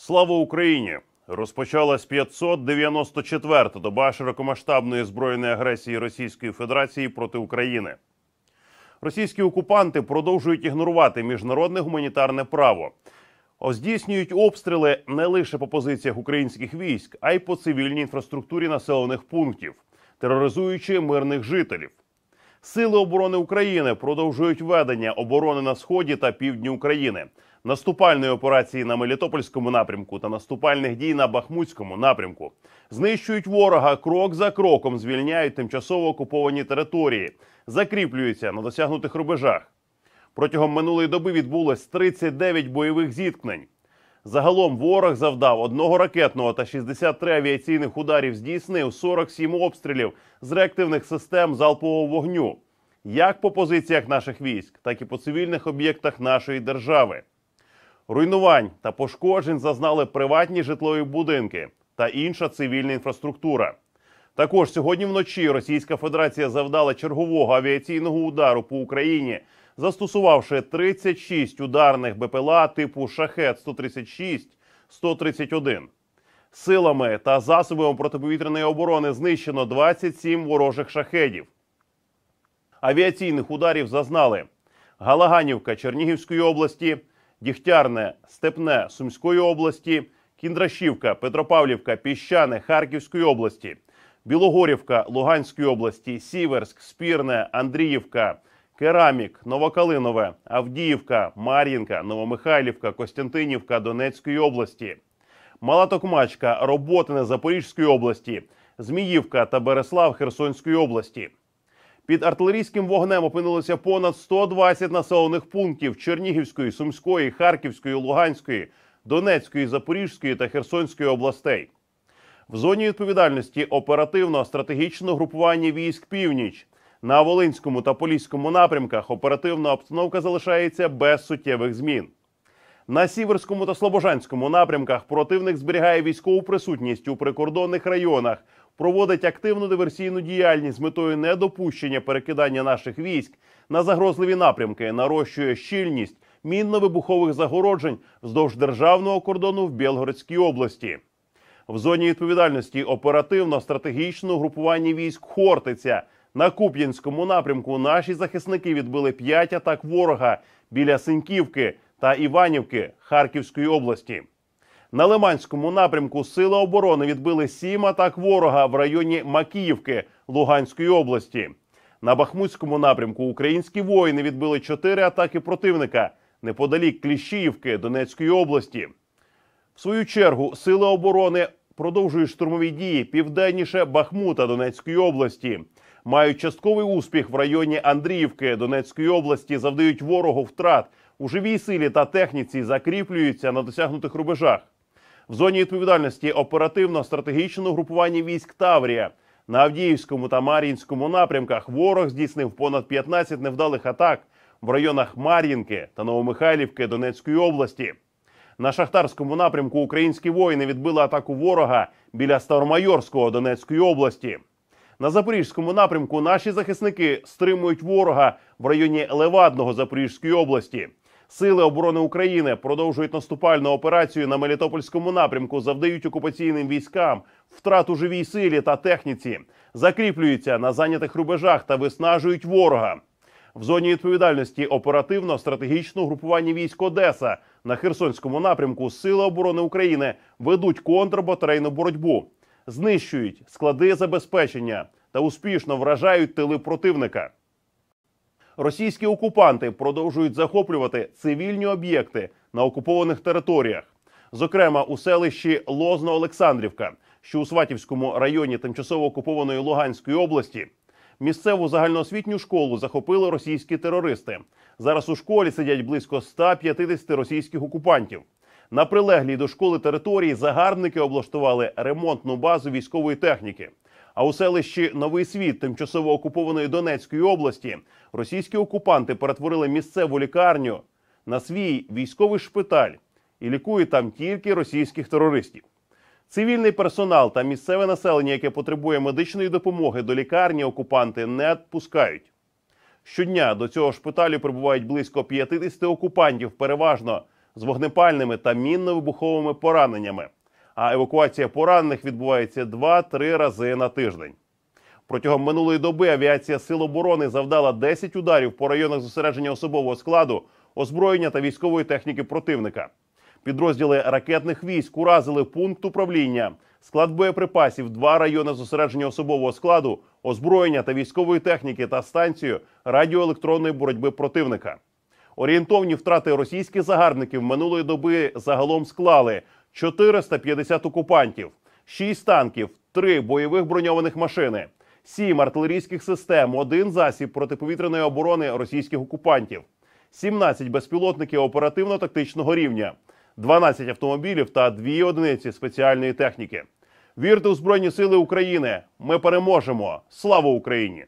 Слава Україні! Розпочалась 594-та доба широкомасштабної збройної агресії Російської Федерації проти України. Російські окупанти продовжують ігнорувати міжнародне гуманітарне право, здійснюють обстріли не лише по позиціях українських військ, а й по цивільній інфраструктурі населених пунктів, тероризуючи мирних жителів. Сили оборони України продовжують ведення оборони на сході та півдні України наступальної операції на Мелітопольському напрямку та наступальних дій на Бахмутському напрямку. Знищують ворога крок за кроком, звільняють тимчасово окуповані території, закріплюються на досягнутих рубежах. Протягом минулої доби відбулось 39 бойових зіткнень. Загалом ворог завдав одного ракетного та 63 авіаційних ударів, здійснив 47 обстрілів з реактивних систем залпового вогню, як по позиціях наших військ, так і по цивільних об'єктах нашої держави. Руйнувань та пошкоджень зазнали приватні житлові будинки та інша цивільна інфраструктура. Також сьогодні вночі Російська Федерація завдала чергового авіаційного удару по Україні, застосувавши 36 ударних БПЛА типу шахет 136 131 Силами та засобами протиповітряної оборони знищено 27 ворожих шахедів. Авіаційних ударів зазнали Галаганівка Чернігівської області. Дігтярне, Степне Сумської області, Кіндрашівка, Петропавлівка, Піщане Харківської області, Білогорівка Луганської області, Сіверськ, Спірне, Андріївка, Керамік, Новокалинове, Авдіївка, Мар'їнка, Новомихайлівка, Костянтинівка Донецької області, Малатокмачка, Роботине Запорізької області, Зміївка та Береслав Херсонської області. Під артилерійським вогнем опинилося понад 120 населених пунктів Чернігівської, Сумської, Харківської, Луганської, Донецької, Запорізької та Херсонської областей. В зоні відповідальності оперативно-стратегічного групування військ північ на Волинському та Поліському напрямках оперативна обстановка залишається без суттєвих змін. На Сіверському та Слобожанському напрямках противник зберігає військову присутність у прикордонних районах проводить активну диверсійну діяльність з метою недопущення перекидання наших військ на загрозливі напрямки, нарощує щільність мінно-вибухових загороджень вздовж державного кордону в Білгородській області. В зоні відповідальності оперативно стратегічно групування військ Хортиця на Куп'янському напрямку. Наші захисники відбили п'ять атак ворога біля Синьківки та Іванівки Харківської області. На Лиманському напрямку Сили оборони відбили сім атак ворога в районі Макіївки Луганської області. На Бахмутському напрямку українські воїни відбили чотири атаки противника неподалік Кліщіївки Донецької області. В свою чергу сили оборони продовжують штурмові дії південніше Бахмута Донецької області. Мають частковий успіх в районі Андріївки Донецької області, завдають ворогу втрат у живій силі та техніці, закріплюються на досягнутих рубежах в зоні відповідальності оперативно-стратегічного групування військ Таврія. На Авдіївському та Мар'їнському напрямках ворог здійснив понад 15 невдалих атак в районах Мар'їнки та Новомихайлівки Донецької області. На шахтарському напрямку українські воїни відбили атаку ворога біля Старомайорського Донецької області. На запорізькому напрямку наші захисники стримують ворога в районі Левадного Запорізької області. Сили оборони України продовжують наступальну операцію на Мелітопольському напрямку, завдають окупаційним військам втрату живій силі та техніці, закріплюються на зайнятих рубежах та виснажують ворога. В зоні відповідальності оперативно стратегічного групування військ Одеса на Херсонському напрямку Сили оборони України ведуть контрбатарейну боротьбу, знищують склади забезпечення та успішно вражають тили противника російські окупанти продовжують захоплювати цивільні об'єкти на окупованих територіях, зокрема у селищі Лозно-Олександрівка, що у Сватівському районі тимчасово окупованої Луганської області. Місцеву загальноосвітню школу захопили російські терористи. Зараз у школі сидять близько 150 російських окупантів. На прилеглій до школи території загарбники облаштували ремонтну базу військової техніки. А у селищі Новий Світ, тимчасово окупованої Донецької області, російські окупанти перетворили місцеву лікарню на свій військовий шпиталь і лікують там тільки російських терористів. Цивільний персонал та місцеве населення, яке потребує медичної допомоги до лікарні, окупанти не відпускають. Щодня до цього шпиталю прибувають близько 50 окупантів, переважно з вогнепальними та мінно-вибуховими пораненнями а евакуація поранених відбувається 2-3 рази на тиждень. Протягом минулої доби авіація Сил оборони завдала 10 ударів по районах зосередження особового складу, озброєння та військової техніки противника. Підрозділи ракетних військ уразили пункт управління, склад боєприпасів, два райони зосередження особового складу, озброєння та військової техніки та станцію радіоелектронної боротьби противника. Орієнтовні втрати російських загарбників минулої доби загалом склали 450 окупантів, 6 танків, 3 бойових броньованих машини, 7 артилерійських систем, 1 засіб протиповітряної оборони російських окупантів, 17 безпілотників оперативно-тактичного рівня, 12 автомобілів та 2 одиниці спеціальної техніки. Вірте у збройні сили України! Ми переможемо! Слава Україні!